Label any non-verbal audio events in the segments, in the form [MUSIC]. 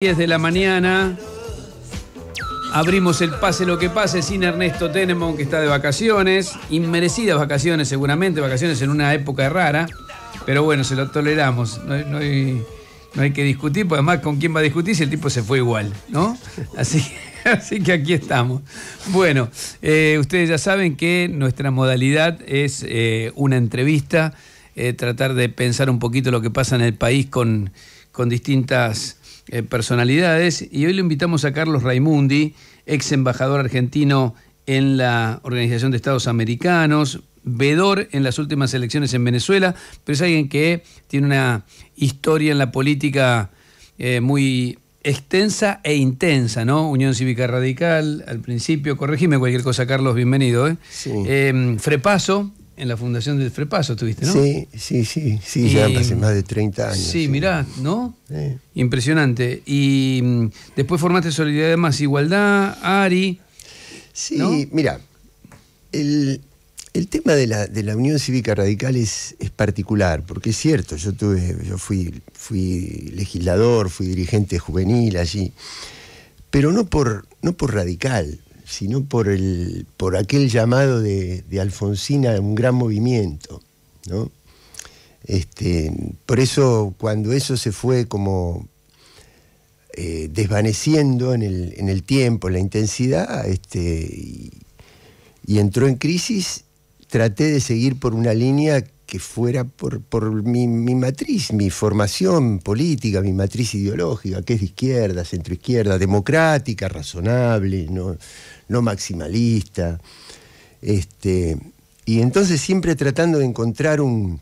10 de la mañana. Abrimos el pase lo que pase sin Ernesto Tenemon, que está de vacaciones. Inmerecidas vacaciones, seguramente, vacaciones en una época rara. Pero bueno, se lo toleramos. No, hay, que discutir, porque además, ¿con quién va a discutir si el tipo se fue igual? ¿No? [LAUGHS] Así, así que aquí estamos. Bueno, eh, ustedes ya saben que nuestra modalidad es eh, una entrevista, eh, tratar de pensar un poquito lo que pasa en el país con distintas eh, personalidades y hoy le invitamos a Carlos Raimundi, ex embajador argentino en la Organización de Estados Americanos, vedor en las últimas elecciones en Venezuela, pero es alguien que tiene una historia en la política eh, muy extensa e intensa, ¿no? Unión Cívica Radical, al principio, corregime cualquier cosa, Carlos, bienvenido. Eh, eh Frepaso, en la fundación del Frepaso tuviste, ¿no? Sí, sí, sí, sí, ya hace mm, más de 30 años. Sí, mirá, ¿no? Impresionante. Y mm, después formaste Solidaridad Más Igualdad, ARI. Sí, mira, el, el tema de la, Unión Cívica Radical es, es, particular, porque es cierto, yo tuve, yo fui, fui legislador, fui dirigente juvenil allí, pero no por, no por radical, sino por, por aquel llamado de, Alfonsina a un gran movimiento. Este, por eso cuando eso se fue como eh, desvaneciendo en el, en tiempo, la intensidad, este, y, entró en crisis, traté de seguir por una línea que fuera por, mi, mi, matriz, mi formación política, mi matriz ideológica, que es de izquierda, centroizquierda, democrática, razonable, no, no maximalista. Este, y entonces siempre tratando de encontrar un,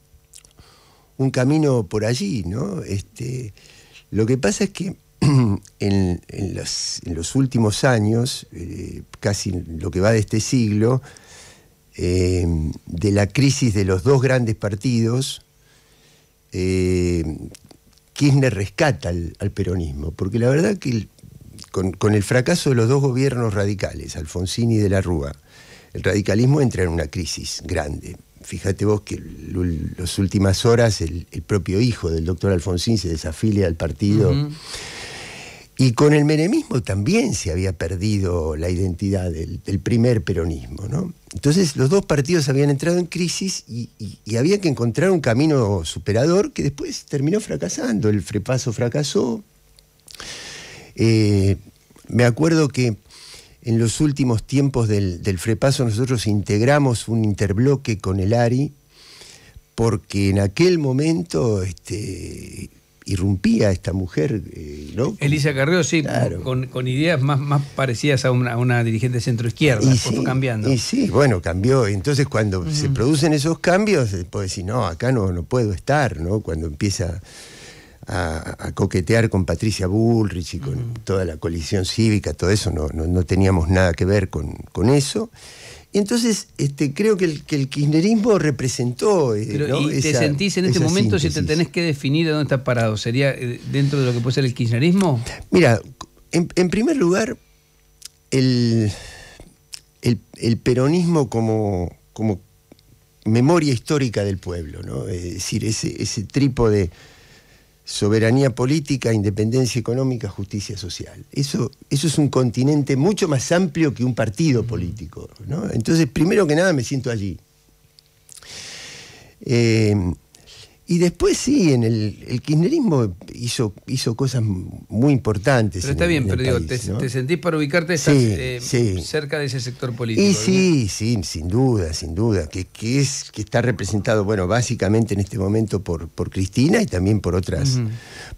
camino por allí, ¿no? Este, lo que pasa es que [CLEARS THROAT] en, los, últimos años, eh, casi lo que va de este siglo, eh, de la crisis de los dos grandes partidos, eh, le rescata al, al, peronismo, porque la verdad que el, con, el fracaso de los dos gobiernos radicales, Alfonsín y de la Rúa, el radicalismo entra en una crisis grande. Fíjate vos que las últimas horas el, propio hijo del doctor Alfonsín se desafilia al partido. Y con el menemismo también se había perdido la identidad del, primer peronismo. ¿no? Entonces los dos partidos habían entrado en crisis y, había que encontrar un camino superador que después terminó fracasando. El frepaso fracasó, eh, me acuerdo que en los últimos tiempos del, Frepaso nosotros integramos un interbloque con el ARI, porque en aquel momento este, irrumpía esta mujer, eh, Elisa Carrió, sí, con, ideas más, parecidas a una, dirigente centroizquierda, y cambiando. Y sí, bueno, cambió. Entonces, cuando se producen esos cambios, puedo decir, no, acá no, no puedo estar, ¿no? Cuando empieza a, coquetear con Patricia Bullrich y con toda la coalición cívica, todo eso, no, teníamos nada que ver con, eso. Y entonces este, creo que el, el kirchnerismo representó. Eh, ¿Y te sentís en este momento, si te tenés que definir dónde estás parado? ¿Sería eh, dentro de lo que puede ser el kirchnerismo? Mira, en, primer lugar, el, peronismo como, como memoria histórica del pueblo, ¿no? Es decir, ese, ese trípode soberanía política, independencia económica, justicia social. Eso, eso es un continente mucho más amplio que un partido político. Entonces, primero que nada, me siento allí. Eh, y después sí, en el, kirchnerismo hizo, hizo cosas muy importantes. Pero está bien, te, sentís para ubicarte eh, cerca de ese sector político. sí, sí, sin duda, sin duda, que, es, que está representado, bueno, básicamente en este momento por, por Cristina y también por otras,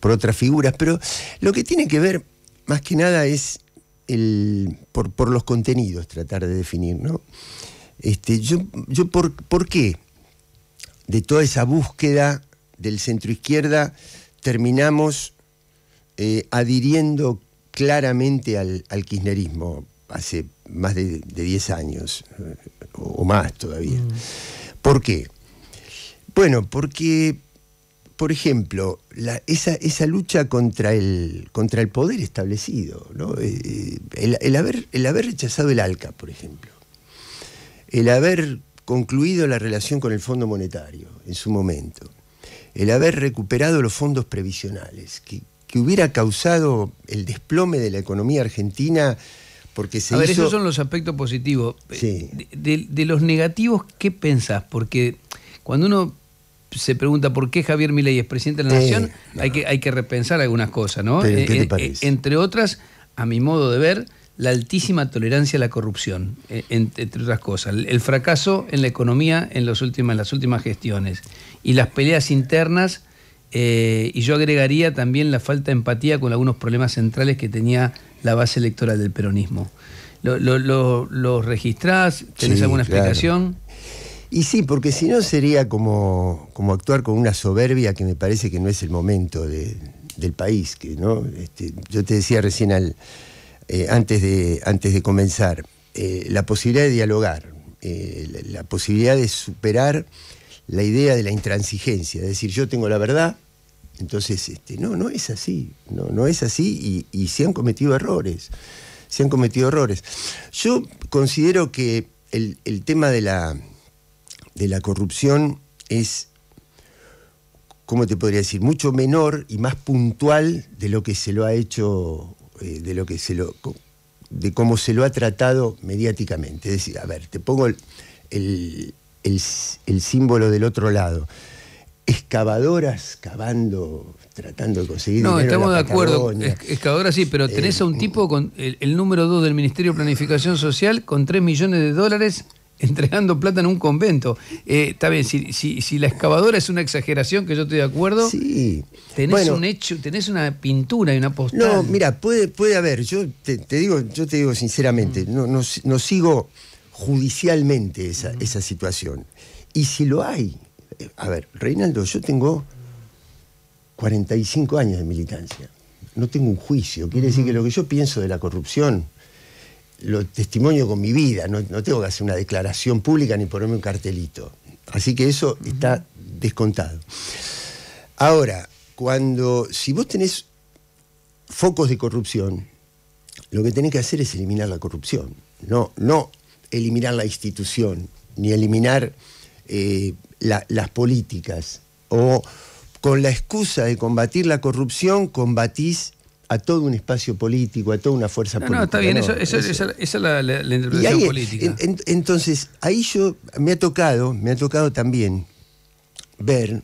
por otras figuras. Pero lo que tiene que ver, más que nada, es el, por, los contenidos, tratar de definir, ¿no? Este, yo, yo por, ¿Por qué? de toda esa búsqueda del centro-izquierda, terminamos eh, adhiriendo claramente al, kirchnerismo hace más de, 10 años, eh, o, más todavía. Mm. ¿Por qué? Bueno, porque, por ejemplo, esa, lucha contra el, contra el poder establecido, ¿no? Eh, haber, el haber rechazado el ALCA, por ejemplo, el haber concluido la relación con el Fondo Monetario en su momento, el haber recuperado los fondos previsionales, que, que hubiera causado el desplome de la economía argentina porque se A ver, esos son los aspectos positivos. De, los negativos, ¿qué pensás? Porque cuando uno se pregunta por qué Javier Milei es presidente de la eh, Nación, hay, que, repensar algunas cosas, ¿no? Eh, eh, entre otras, a mi modo de ver, la altísima tolerancia a la corrupción, e, entre otras cosas, el fracaso en la economía en, las últimas gestiones y las peleas internas, eh, y yo agregaría también la falta de empatía con algunos problemas centrales que tenía la base electoral del peronismo. ¿Los lo, lo, registrás? ¿Tenés alguna explicación? Y sí, porque si no sería como, como actuar con una soberbia que me parece que no es el momento del país. Que, ¿no? Este, yo te decía recién al, eh, antes, de, antes de comenzar, eh, la posibilidad de dialogar, eh, la, posibilidad de superar la idea de la intransigencia, es decir, yo tengo la verdad, entonces, este, no, no es así, no, no es así y, se han cometido errores, se han cometido errores. Yo considero que el, tema de la, de la corrupción es ¿cómo te podría decir? Mucho menor y más puntual de lo que se lo ha hecho eh, de lo que se lo de cómo se lo ha tratado mediáticamente. Es decir, a ver, te pongo el, símbolo del otro lado. Excavadoras cavando, tratando de conseguir. No, estamos de acuerdo. Excavadoras sí, pero tenés a un eh, tipo con el, número 2 del Ministerio de Planificación Social con 3 millones de dólares [LAUGHS] entregando plata en un convento. Eh, está bien, si, la excavadora es una exageración, que yo estoy de acuerdo, sí. tenés un hecho, tenés una pintura y una postal. No, mira, puede, puede haber, yo te, digo, yo te digo sinceramente, mm. no, no, sigo judicialmente mm. esa, situación. Y si lo hay, eh, a ver, Reinaldo, yo tengo 45 años de militancia. No tengo un juicio. Quiere decir que mm. lo que yo pienso de la corrupción lo testimonio con mi vida, no, tengo que hacer una declaración pública ni ponerme un cartelito. Así que eso está descontado. Ahora, cuando, si vos tenés focos de corrupción, lo que tenés que hacer es eliminar la corrupción, no, no eliminar la institución, ni eliminar eh, las políticas. O con la excusa de combatir la corrupción, combatís a todo un espacio político, a toda una fuerza política. No, está bien, esa, es la, interpretación política. entonces, ahí yo me ha tocado, me ha tocado también ver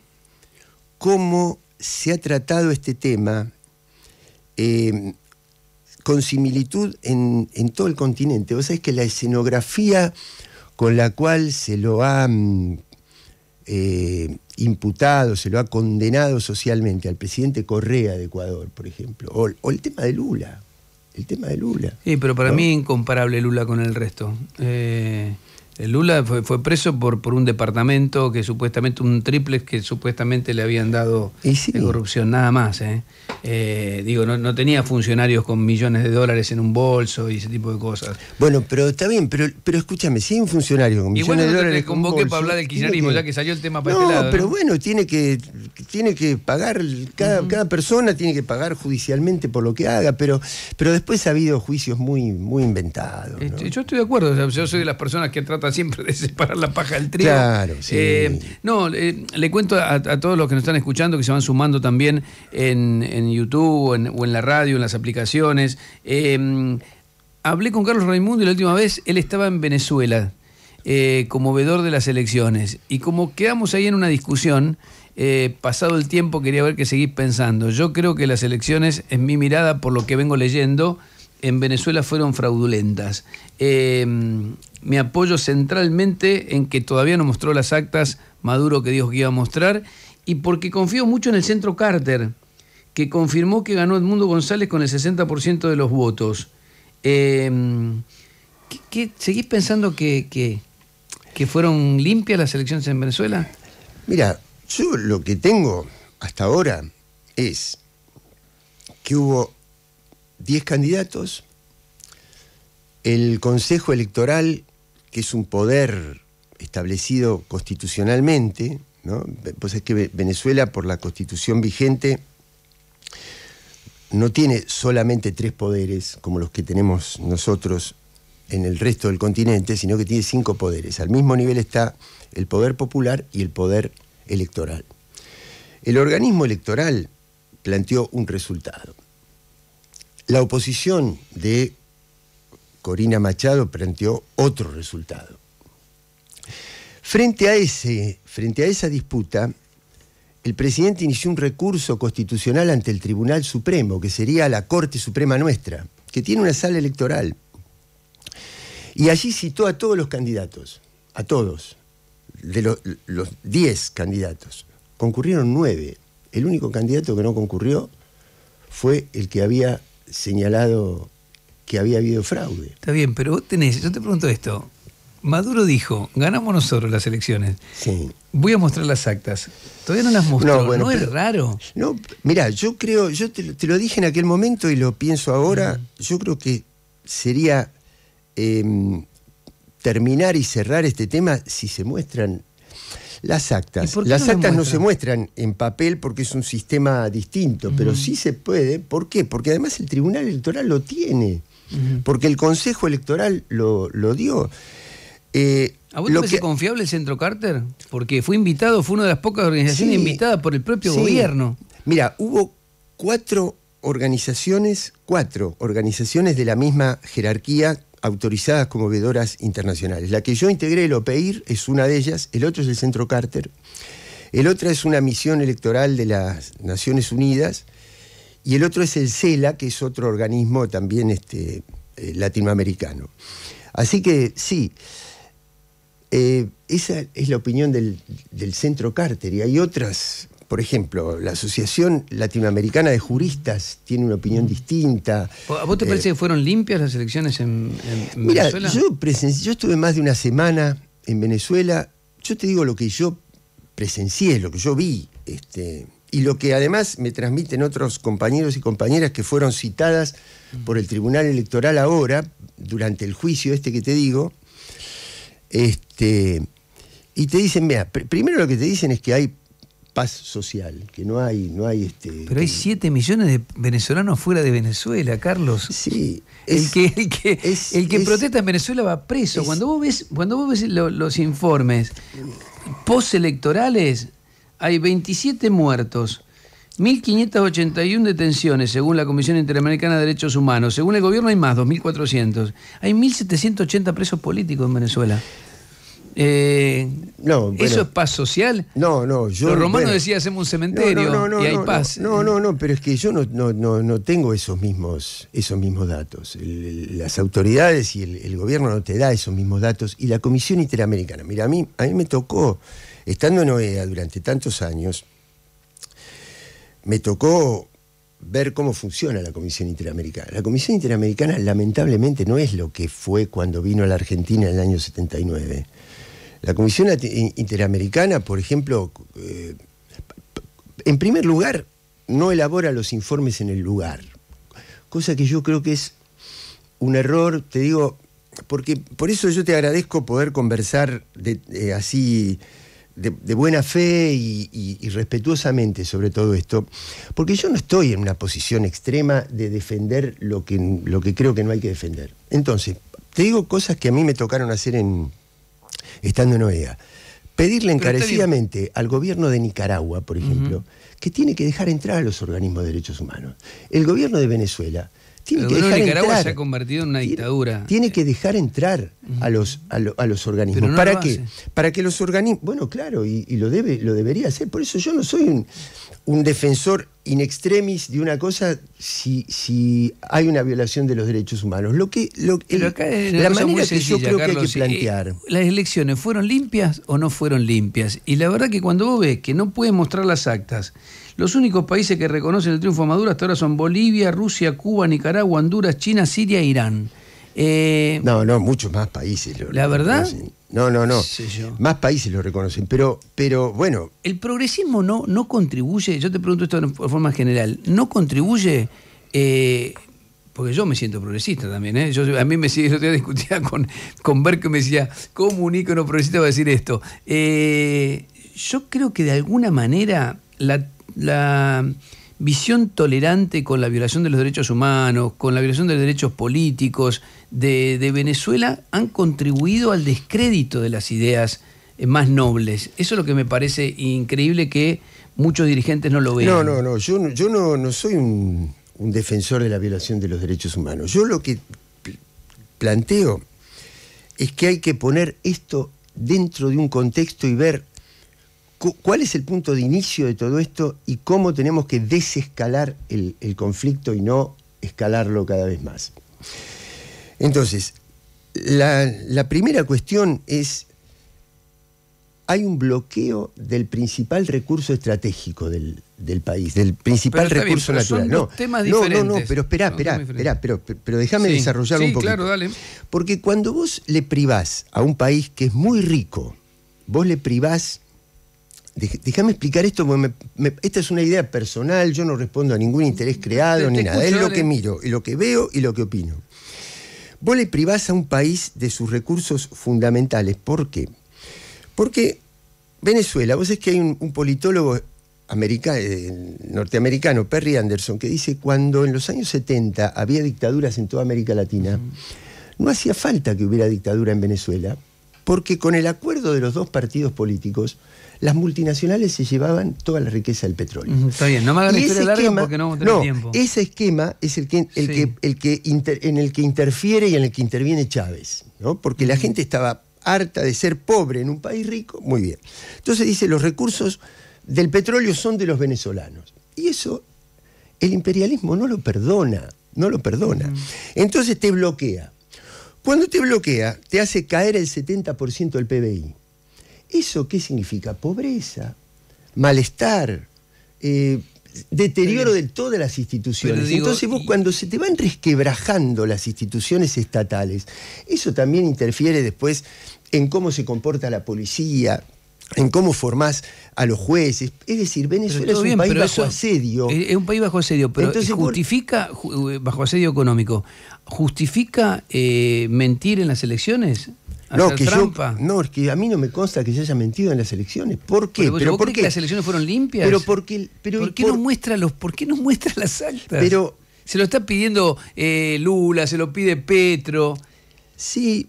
cómo se ha tratado este tema em, con similitud en, en, todo el continente. Vos sabés que la escenografía con la cual se lo ha eh, imputado, se lo ha condenado socialmente al presidente Correa de Ecuador, por ejemplo, o, el tema de Lula. El tema de Lula. Sí, pero para mí incomparable Lula con el resto. Eh, Lula fue, fue preso por, por, un departamento que supuestamente, un triple que supuestamente le habían dado de corrupción, nada más. ¿eh? Eh, digo, no, tenía funcionarios con millones de dólares en un bolso y ese tipo de cosas. Bueno, pero está bien, pero, pero escúchame, si hay un funcionario con millones de dólares. le convoqué para hablar del kirchnerismo, ya que salió el tema para este lado, pero bueno, tiene que, tiene que pagar, cada, persona tiene que pagar judicialmente por lo que haga, pero, pero después ha habido juicios muy, muy inventados. Este, yo estoy de acuerdo, yo soy de las personas que tratan siempre de separar la paja del trigo. Claro, sí. Eh, no, eh, le cuento a, todos los que nos están escuchando, que se van sumando también en, YouTube o en, la radio, en las aplicaciones. Eh, hablé con Carlos Raimundo y la última vez él estaba en Venezuela como vedor de las elecciones. Y como quedamos ahí en una discusión, pasado el tiempo quería ver qué seguís pensando. Yo creo que las elecciones, en mi mirada, por lo que vengo leyendo, en Venezuela fueron fraudulentas. Em, me apoyo centralmente en que todavía no mostró las actas Maduro que dijo que iba a mostrar y porque confío mucho en el centro Carter, que confirmó que ganó Edmundo González con el 60% de los votos. Em, seguís pensando que, que, que fueron limpias las elecciones en Venezuela? Mira, yo lo que tengo hasta ahora es que hubo 10 candidatos el Consejo Electoral, que es un poder establecido constitucionalmente, pues es que Venezuela por la constitución vigente no tiene solamente tres poderes como los que tenemos nosotros en el resto del continente, sino que tiene cinco poderes. Al mismo nivel está el poder popular y el poder electoral. El organismo electoral planteó un resultado. La oposición de Corina Machado planteó otro resultado. Frente a, ese, frente a esa disputa, el presidente inició un recurso constitucional ante el Tribunal Supremo, que sería la Corte Suprema nuestra, que tiene una sala electoral. Y allí citó a todos los candidatos, a todos, de los, los 10 candidatos. Concurrieron 9. El único candidato que no concurrió fue el que había señalado que había habido fraude. Está bien, pero vos tenés, yo te pregunto esto. Maduro dijo, ganamos nosotros las elecciones. Sí. Voy a mostrar las actas. Todavía no las mostró. No, bueno, es raro. No, mira, yo creo, yo te, lo dije en aquel momento y lo pienso ahora, yo creo que sería em, terminar y cerrar este tema si se muestran las actas. Las actas no se muestran en papel porque es un sistema distinto, pero sí se puede. ¿Por qué? Porque además el Tribunal Electoral lo tiene porque el Consejo Electoral lo, dio. Eh, ¿A vos te parece confiable el Centro Carter? Porque fue invitado, fue una de las pocas organizaciones invitadas por el propio gobierno. Mira, hubo cuatro organizaciones, cuatro organizaciones de la misma jerarquía autorizadas como veedoras internacionales. La que yo integré, el OPEIR, es una de ellas, el otro es el Centro Carter, el otro es una misión electoral de las Naciones Unidas, y el otro es el CELA, que es otro organismo también este, eh, latinoamericano. Así que sí, eh, esa es la opinión del, Centro Carter y hay otras, por ejemplo, la Asociación Latinoamericana de Juristas tiene una opinión distinta. ¿A vos te parece eh, que fueron limpias las elecciones en, Venezuela? Yo, yo estuve más de una semana en Venezuela, yo te digo lo que yo presencié, lo que yo vi. Este, y lo que además me transmiten otros compañeros y compañeras que fueron citadas por el Tribunal Electoral ahora, durante el juicio este que te digo, este, y te dicen, mira, primero lo que te dicen es que hay paz social, que no hay, no hay este. Pero hay 7 millones de venezolanos fuera de Venezuela, Carlos. Sí. el que, el que protesta en Venezuela va preso. cuando vos ves, cuando ves los informes postelectorales, hay 27 muertos. 1.581 detenciones, según la Comisión Interamericana de Derechos Humanos. Según el gobierno hay más, 2.400. Hay 1.780 presos políticos en Venezuela. Eh, no, ¿Eso es paz social? No, no. Yo, Los romanos decían, hacemos un cementerio y hay paz. No, no, no, pero es que yo no, tengo esos mismos, esos mismos datos. las autoridades y el, el, gobierno no te da esos mismos datos. Y la Comisión Interamericana, mira, a mí, a mí me tocó Estando en OEA durante tantos años, me tocó ver cómo funciona la Comisión Interamericana. La Comisión Interamericana lamentablemente no es lo que fue cuando vino a la Argentina en el año 79. La Comisión Interamericana, por ejemplo, eh, en primer lugar, no elabora los informes en el lugar, cosa que yo creo que es un error, te digo, porque por eso yo te agradezco poder conversar eh, así de, buena fe y, respetuosamente sobre todo esto, porque yo no estoy en una posición extrema de defender lo que, lo que creo que no hay que defender. Entonces, te digo cosas que a mí me tocaron hacer en estando en OEA. Pedirle encarecidamente al gobierno de Nicaragua, por ejemplo, que tiene que dejar entrar a los organismos de derechos humanos. El gobierno de Venezuela tiene que dejar Nicaragua entrar. se convertido en una dictadura. Tiene, que dejar entrar a los, a, los organismos. ¿Para qué? Para que los organismos. Bueno, claro, y, lo, debe, lo debería hacer. Por eso yo no soy un, defensor in extremis de una cosa si, si hay una violación de los derechos humanos. Lo que, lo, la manera que yo creo que hay que plantear. ¿Las elecciones fueron limpias o no fueron limpias? Y la verdad que cuando vos ves que no puedes mostrar las actas los únicos países que reconocen el triunfo de Maduro hasta ahora son Bolivia, Rusia, Cuba, Nicaragua, Honduras, China, Siria e Irán. Eh, no, no, muchos más países. ¿La verdad? No, no, no. Más países lo reconocen, pero, pero bueno. El progresismo no, no contribuye, yo te pregunto esto de forma general, ¿no contribuye eh, porque yo me siento progresista también, eh? Yo, a mí me yo discutía con, con Berk, me decía, ¿cómo un ícono progresista va a decir esto? yo creo que de alguna manera la la visión tolerante con la violación de los derechos humanos, con la violación de los derechos políticos de, Venezuela, han contribuido al descrédito de las ideas eh, más nobles. Eso es lo que me parece increíble que muchos dirigentes no lo vean. No, no, no, yo, no, no soy un, un defensor de la violación de los derechos humanos. Yo lo que planteo es que hay que poner esto dentro de un contexto y ver ¿Cuál es el punto de inicio de todo esto y cómo tenemos que desescalar el, conflicto y no escalarlo cada vez más? Entonces, la, primera cuestión es, hay un bloqueo del principal recurso estratégico del, país, del principal recurso natural. no, temas no, no, no, pero esperá, esperá, pero, pero déjame desarrollar un poco. Claro, dale. Porque cuando vos le privás a un país que es muy rico, vos le privás Déjame explicar esto, esta es una idea personal, yo no respondo a ningún interés creado ni nada, es lo que miro, y lo que veo y lo que opino. Vos le privás a un país de sus recursos fundamentales. ¿Por qué? Porque Venezuela, vos es que hay un, politólogo eh, norteamericano, Perry Anderson, que dice, cuando en los años 70 había dictaduras en toda América Latina, no hacía falta que hubiera dictadura en Venezuela, porque con el acuerdo de los dos partidos políticos, las multinacionales se llevaban toda la riqueza del petróleo. Mm, está bien, no me hagan historia larga porque no vamos a tener tiempo. Ese esquema es el que, el que, el que en el que interfiere y en el que interviene Chávez, ¿no? Porque la mm. gente estaba harta de ser pobre en un país rico, muy bien. Entonces dice, los recursos del petróleo son de los venezolanos. Y eso el imperialismo no lo perdona, no lo perdona. Mm. Entonces te bloquea. Cuando te bloquea, te hace caer el 70% del PBI. ¿Eso qué significa? Pobreza, malestar, eh, deterioro de todas las instituciones. Entonces vos cuando se te van resquebrajando las instituciones estatales, eso también interfiere después en cómo se comporta la policía, en cómo formás a los jueces. Es decir, Venezuela es un país bajo asedio. Es un país bajo asedio, pero justifica, eh, bajo asedio económico, ¿justifica eh, mentir en las elecciones? no, que no, es que a mí no me consta que se haya mentido en las elecciones. ¿Por qué? ¿Pero, pero por qué? las elecciones fueron limpias? Pero pero ¿Por, qué no muestra los, ¿Por muestra las altas? Pero se lo está pidiendo eh, Lula, se lo pide Petro. Sí,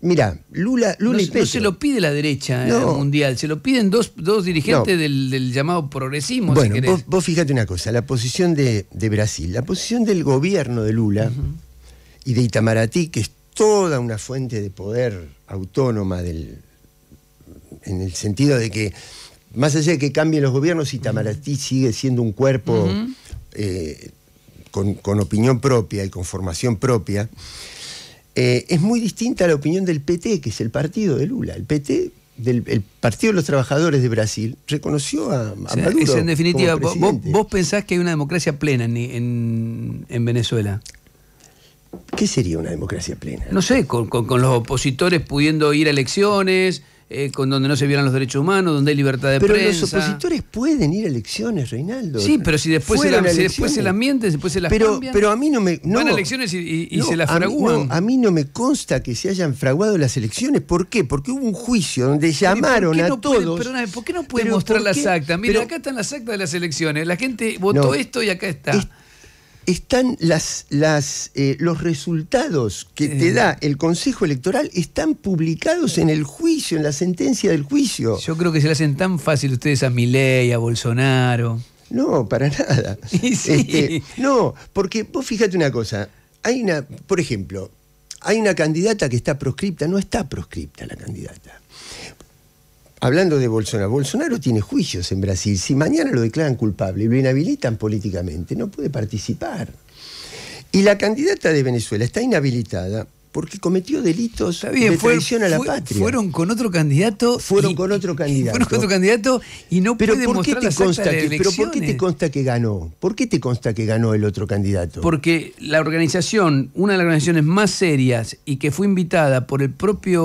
Mira, Lula, Lula y Petro. se lo pide la derecha eh, mundial, se lo piden dos, dirigentes del, llamado progresismo. si Vos, fíjate una cosa, la posición de, Brasil, la posición del gobierno de Lula y de Itamaraty, que toda una fuente de poder autónoma del, en el sentido de que, más allá de que cambien los gobiernos, Itamaraty sigue siendo un cuerpo eh, con, opinión propia y con formación propia, eh, es muy distinta a la opinión del PT, que es el partido de Lula. El PT el Partido de los Trabajadores de Brasil reconoció a, Maduro. en definitiva, vos, pensás que hay una democracia plena en Venezuela. ¿Qué sería una democracia plena? No sé, con, los opositores pudiendo ir a elecciones, eh, con donde no se violan los derechos humanos, donde hay libertad de prensa. Pero los opositores pueden ir a elecciones, Reinaldo. Sí, pero si después, se, si después se las mienten, después se las pero, pero a mí no me... No, a elecciones y, se las fraguan. A mí, no, me consta que se hayan fraguado las elecciones. ¿Por qué? Porque hubo un juicio donde llamaron a todos... ¿por qué no pueden mostrar las actas? Mira, acá están las actas de las elecciones. La gente votó esto y acá está están las, las, eh, los resultados que te da el Consejo Electoral están publicados en el juicio, en la sentencia del juicio. Yo creo que se le hacen tan fácil ustedes a Milei, a Bolsonaro. No, para nada. [LAUGHS] Este, no, porque vos fíjate una cosa, hay una, por ejemplo, hay una candidata que está proscripta, no está proscripta la candidata. Hablando de Bolsonaro, Bolsonaro tiene juicios en Brasil. Si mañana lo declaran culpable y lo inhabilitan políticamente, no puede participar. Y la candidata de Venezuela está inhabilitada porque cometió delitos de a la patria. Fueron con otro candidato. Fueron con otro candidato. Fueron con otro candidato y no pero puede ¿por te consta Pero ¿por qué te consta que ganó? ¿Por qué te consta que ganó el otro candidato? Porque la organización, una de las organizaciones más serias y que fue invitada por el propio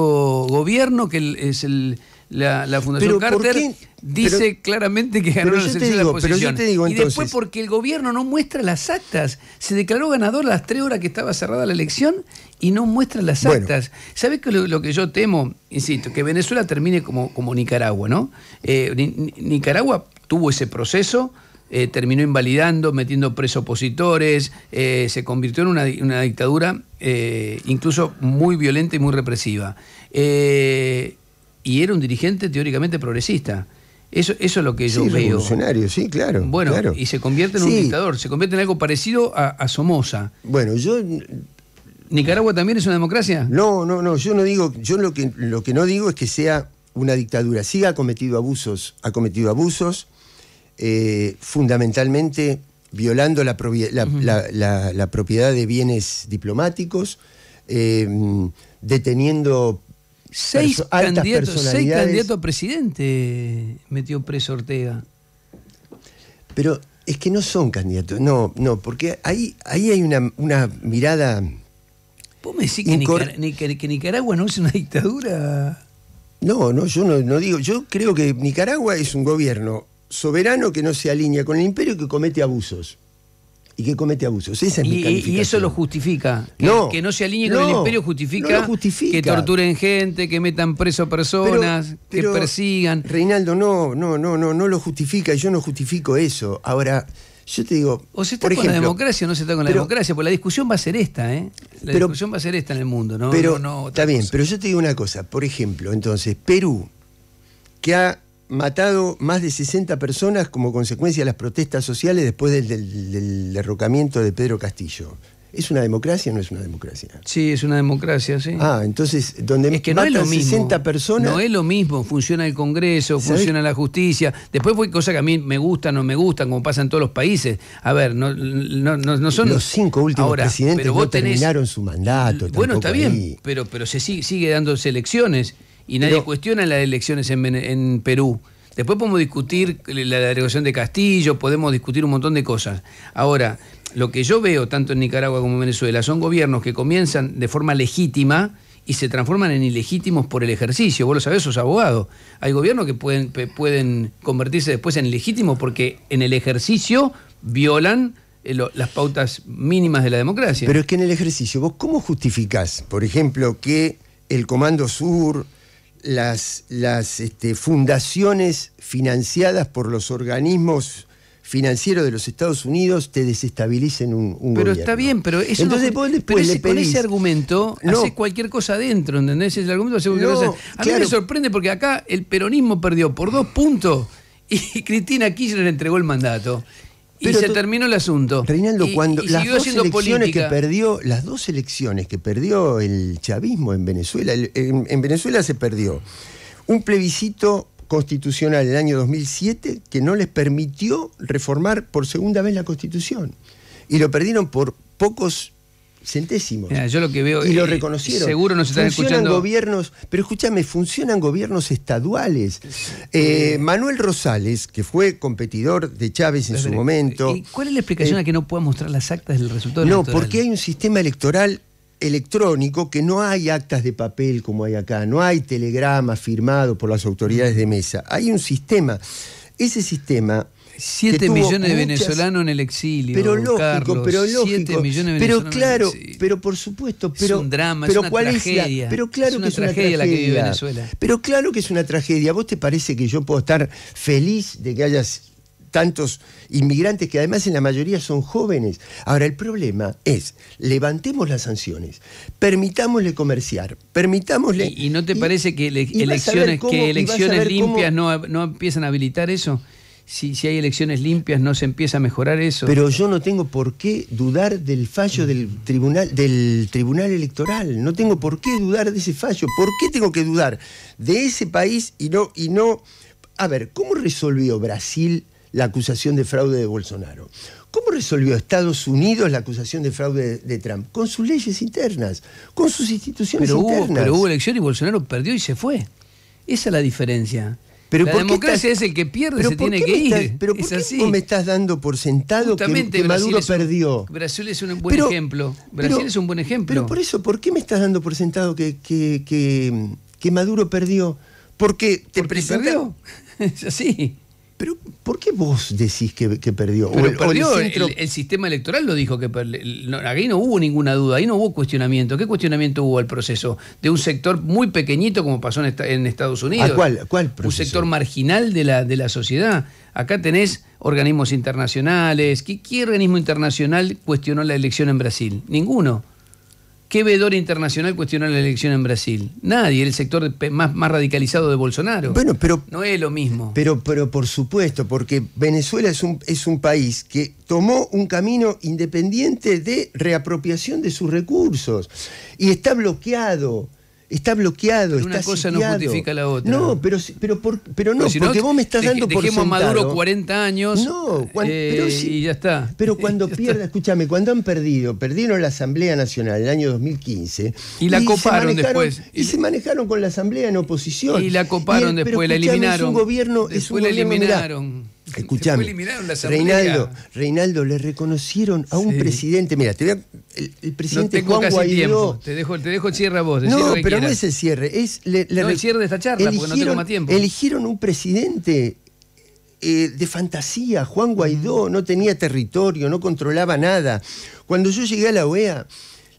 gobierno, que es el la, Fundación Carter dice claramente que ganó la la oposición. y después porque el gobierno no muestra las actas. Se declaró ganador las tres horas que estaba cerrada la elección y no muestra las actas. ¿Sabes lo, que yo temo? Insisto, que Venezuela termine como, como Nicaragua, ¿no? Eh, Nicaragua tuvo ese proceso. Eh, terminó invalidando, metiendo preso opositores, eh, se convirtió en una, una dictadura incluso muy violenta y muy represiva. Eh, y era un dirigente teóricamente progresista. Eso, eso es lo que yo sí, veo. sí, claro. Bueno, y se convierte en un dictador, se convierte en algo parecido a, Somoza. Bueno, yo. ¿Nicaragua también es una democracia? No, no, no. Yo no digo, yo lo que, lo que no digo es que sea una dictadura. Sí ha cometido abusos, ha cometido abusos, eh, fundamentalmente violando la, la, propiedad de bienes diplomáticos, eh, mm, deteniendo seis, candidatos, seis candidatos a presidente metió preso Ortega. Pero es que no son candidatos, no, no, porque ahí, ahí hay una, mirada... ¿Vos me que, Nicaragua no es una dictadura? No, no, yo no, no digo, yo creo que Nicaragua es un gobierno soberano que no se alinea con el imperio y que comete abusos y que comete abusos. Esa es y, mi y eso lo justifica. Que, no, se alinee con el imperio justifica, que torturen gente, que metan preso a personas, que persigan. Reinaldo, no, no, no, no, no lo justifica y yo no justifico eso. Ahora, yo te digo. O se está por con la democracia o no se está con la democracia, porque la discusión va a ser esta, ¿eh? La discusión va a ser esta en el mundo, ¿no? Pero, está bien, pero yo te digo una cosa. Por ejemplo, entonces, Perú, que ha matado más de 60 personas como consecuencia de las protestas sociales después del, derrocamiento de Pedro Castillo. ¿Es una democracia o no es una democracia? Sí, es una democracia, sí. Ah, entonces, donde es que matan no es lo 60 personas. No es lo mismo, funciona el Congreso, funciona la justicia. Después fue cosa que a mí me gusta, o no me gustan, como pasa en todos los países. A ver, no, no, no son. Los cinco últimos presidentes terminaron su mandato. Bueno, está bien, pero, pero se sigue, sigue dando elecciones y nadie cuestiona las elecciones en, Perú. Después podemos discutir la delegación de Castillo, podemos discutir un montón de cosas. Ahora, lo que yo veo tanto en Nicaragua como en Venezuela son gobiernos que comienzan de forma legítima y se transforman en ilegítimos por el ejercicio. Vos lo sabés, sos abogado. Hay gobiernos que pueden, pueden convertirse después en legítimos porque en el ejercicio violan eh, las pautas mínimas de la democracia. Pero es que en el ejercicio, ¿vos cómo justificás, por ejemplo, que el Comando Sur, las, las este, fundaciones financiadas por los organismos financieros de los Estados Unidos te desestabilicen un, un pero está bien, pero eso Entonces, no, después ese, con ese argumento no, cualquier cosa adentro, ¿entendés? El argumento A mí me sorprende porque acá el peronismo perdió por dos puntos y [LAUGHS] Cristina Kirchner entregó el mandato se terminó el asunto. Reinaldo, cuando las dos elecciones que perdió, las dos elecciones que perdió el chavismo en Venezuela, en, Venezuela se perdió un plebiscito constitucional del año 2007 que no les permitió reformar por segunda vez la constitución. Y lo perdieron por pocos centésimos. yo lo que veo y lo reconocieron. Seguro se están funcionan escuchando. gobiernos, pero escúchame, funcionan gobiernos estaduales. Eh, Manuel Rosales, que fue competidor de Chávez en su momento. ¿Cuál es la explicación eh, a que no pueda mostrar las actas del resultado? No, porque hay un sistema electoral electrónico que no hay actas de papel como hay acá, no hay telegramas firmados por las autoridades de mesa. Hay un sistema. Ese sistema Siete millones de venezolanos en el exilio. Pero lógico, pero lógico. 7 millones de pero claro, pero por supuesto, pero es un drama, pero es una tragedia. Es pero claro una que es una tragedia la que vive Venezuela. Pero claro que es una tragedia. ¿Vos te parece que yo puedo estar feliz de que hayas tantos inmigrantes que además en la mayoría son jóvenes. Ahora, el problema es, levantemos las sanciones, permitámosle comerciar, permitámosle... ¿Y, no te parece que elecciones, que elecciones limpias no, no empiezan a habilitar eso? si, hay elecciones limpias no se empieza a mejorar eso. Pero yo no tengo por qué dudar del fallo del tribunal, del tribunal electoral, no tengo por qué dudar de ese fallo. ¿Por qué tengo que dudar de ese país y no, y no. A ver, ¿cómo resolvió Brasil la acusación de fraude de Bolsonaro? ¿Cómo resolvió Estados Unidos la acusación de fraude de Trump? Con sus leyes internas, con sus instituciones internas. pero hubo elección y Bolsonaro perdió y se fue. Esa es la diferencia. Pero la democracia es el que pierde, se tiene que ir. pero ¿por qué me estás dando por sentado que, Maduro perdió? Brasil es un buen ejemplo. Brasil es un buen ejemplo. Pero por eso, ¿por qué me estás dando por sentado que, que, que Maduro perdió? Porque te presentó. perdió? es [LAUGHS] así. Pero, ¿por qué vos decís que, perdió? el, perdió el, sistema electoral lo dijo que perdió. No, ahí no hubo ninguna duda, ahí no hubo cuestionamiento. ¿Qué cuestionamiento hubo al proceso? De un sector muy pequeñito, como pasó en, Estados Unidos. cuál, proceso? Un sector marginal de la, de la sociedad. Acá tenés organismos internacionales. qué organismo internacional cuestionó la elección en Brasil? Ninguno. ¿Qué vedor internacional cuestiona la elección en Brasil? Nadie, el sector más, más radicalizado de Bolsonaro. Bueno, pero. No es lo mismo. Pero, pero por supuesto, porque Venezuela es un, es un país que tomó un camino independiente de reapropiación de sus recursos y está bloqueado está bloqueado. Pero una cosa no justifica la otra. No, pero, pero, pero no, porque vos me estás dando por sentado. Maduro 40 años no, eh, pero y ya está. Pero [LAUGHS] cuando pierda, escúchame, cuando han perdido, perdieron la Asamblea Nacional en el año 2015. Y la coparon después. Y, se manejaron con la Asamblea en oposición. Y la coparon después, la eliminaron. Es un gobierno, es un la eliminaron. Escuchame. Reinaldo, Reinaldo, le reconocieron a un presidente. Mira, el, presidente Juan Guaidó. Te dejo, te dejo cierre a vos. No, pero no es el cierre. Es le, el cierre de esta charla, porque no tengo más tiempo. Eligieron un presidente eh, de fantasía. Juan Guaidó mm. no tenía territorio, no controlaba nada. Cuando yo llegué a la OEA,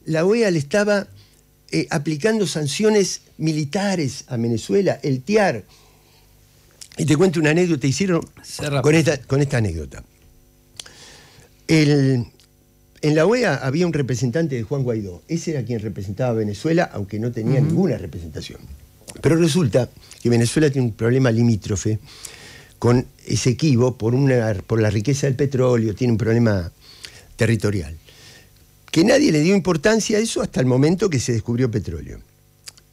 la OEA le estaba eh, aplicando sanciones militares a Venezuela, el TIAR y te cuento una anécdota, hicieron con pues. esta, con esta anécdota. en la OEA había un representante de Juan Guaidó. Ese era quien representaba a Venezuela, aunque no tenía ninguna representación. Pero resulta que Venezuela tiene un problema limítrofe con Esequibo por, por la riqueza del petróleo, tiene un problema territorial. Que nadie le dio importancia a eso hasta el momento que se descubrió petróleo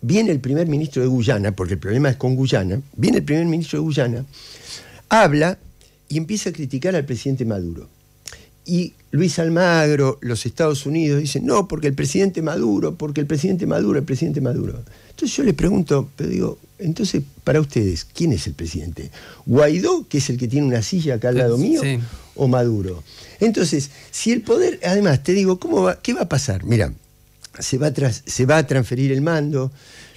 viene el primer ministro de Guyana, porque el problema es con Guyana, viene el primer ministro de Guyana, habla y empieza a criticar al presidente Maduro. Y Luis Almagro, los Estados Unidos dicen, no, porque el presidente Maduro, porque el presidente Maduro, el presidente Maduro. Entonces yo le pregunto, pero digo, entonces para ustedes, ¿quién es el presidente? ¿Guaidó, que es el que tiene una silla acá al eh, lado mío, o Maduro? Entonces, si el poder, además, te digo, ¿cómo va, ¿qué va a pasar? Mira, se va, a se va a transferir el mando,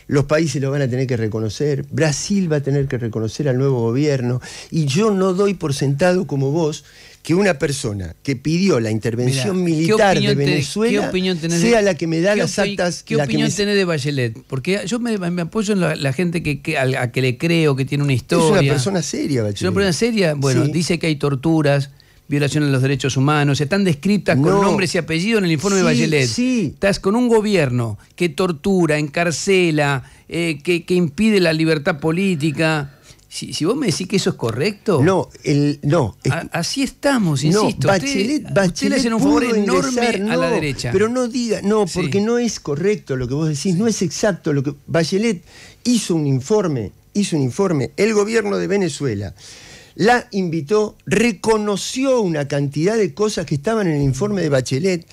los países lo van a tener que reconocer, Brasil va a tener que reconocer al nuevo gobierno, y yo no doy por sentado como vos que una persona que pidió la intervención militar de Venezuela sea la que me da las actas. ¿Qué opinión tenés de Bachelet? Porque yo me, apoyo en la, gente que, a, que le creo, que tiene una historia. Es una persona seria, Bachelet. Es una persona seria. Bueno, dice que hay torturas, violación a los derechos humanos, están descritas con nombres y apellidos en el informe de Bachelet. Estás con un gobierno que tortura, encarcela, eh, que, impide la libertad política. Si, vos me decís que eso es correcto. No, no. así estamos, insisto. Bachelet, un enorme a la derecha. Pero no diga, no, porque no es correcto lo que vos decís, no es exacto lo que. Bachelet hizo un informe, hizo un informe, el gobierno de Venezuela la invitó, reconoció una cantidad de cosas que estaban en el informe de Bachelet,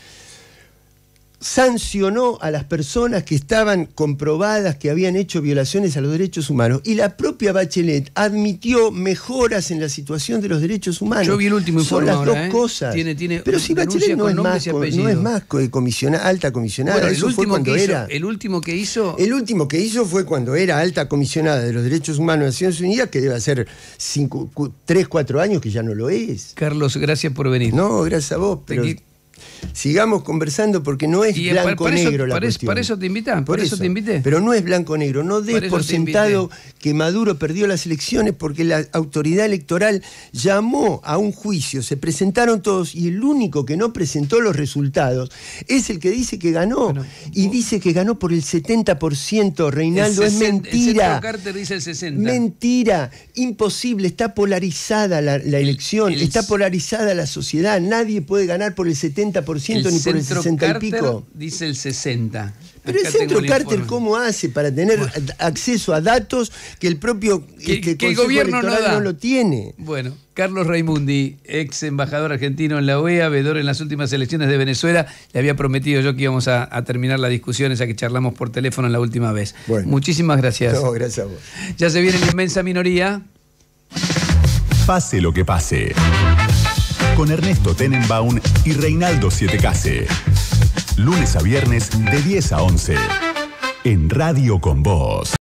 sancionó a las personas que estaban comprobadas que habían hecho violaciones a los derechos humanos. Y la propia Bachelet admitió mejoras en la situación de los derechos humanos. Yo vi el último informe. Son las dos ¿eh? cosas. Tiene, tiene Pero si Bachelet no es, más, no es, más, alta comisionada, bueno, el último que hizo, El último que hizo. fue cuando era alta comisionada de los derechos humanos de Naciones Unidas, que debe hacer cinco, tres, cuatro años que ya no lo es. Carlos, gracias por venir. No, gracias a vos. Pero sigamos conversando porque no es eh, blanco-negro la cuestión. eso te por, eso, te invité. Pero no es blanco-negro, no des por, sentado que Maduro perdió las elecciones porque la autoridad electoral llamó a un juicio, se presentaron todos y el único que no presentó los resultados es el que dice que ganó y dice que ganó por el 70%, Reinaldo, es mentira. Carter dice el 60. Mentira, imposible, está polarizada la, elección, está polarizada la sociedad, nadie puede ganar por el 70% por el ni por el pico. Dice el 60. Pero el centro cárter, ¿cómo hace para tener acceso a datos que el propio que, este, el gobierno no, lo tiene? Bueno, Carlos Raimundi, ex embajador argentino en la OEA, vedor en las últimas elecciones de Venezuela, le había prometido yo que íbamos a, terminar la discusión esa que charlamos por teléfono en la última vez. Muchísimas gracias. gracias a vos. Ya se viene la inmensa minoría. Pase lo que pase con Ernesto Tenenbaum y Reinaldo case Lunes a viernes de 10 a 11. En Radio con Voz.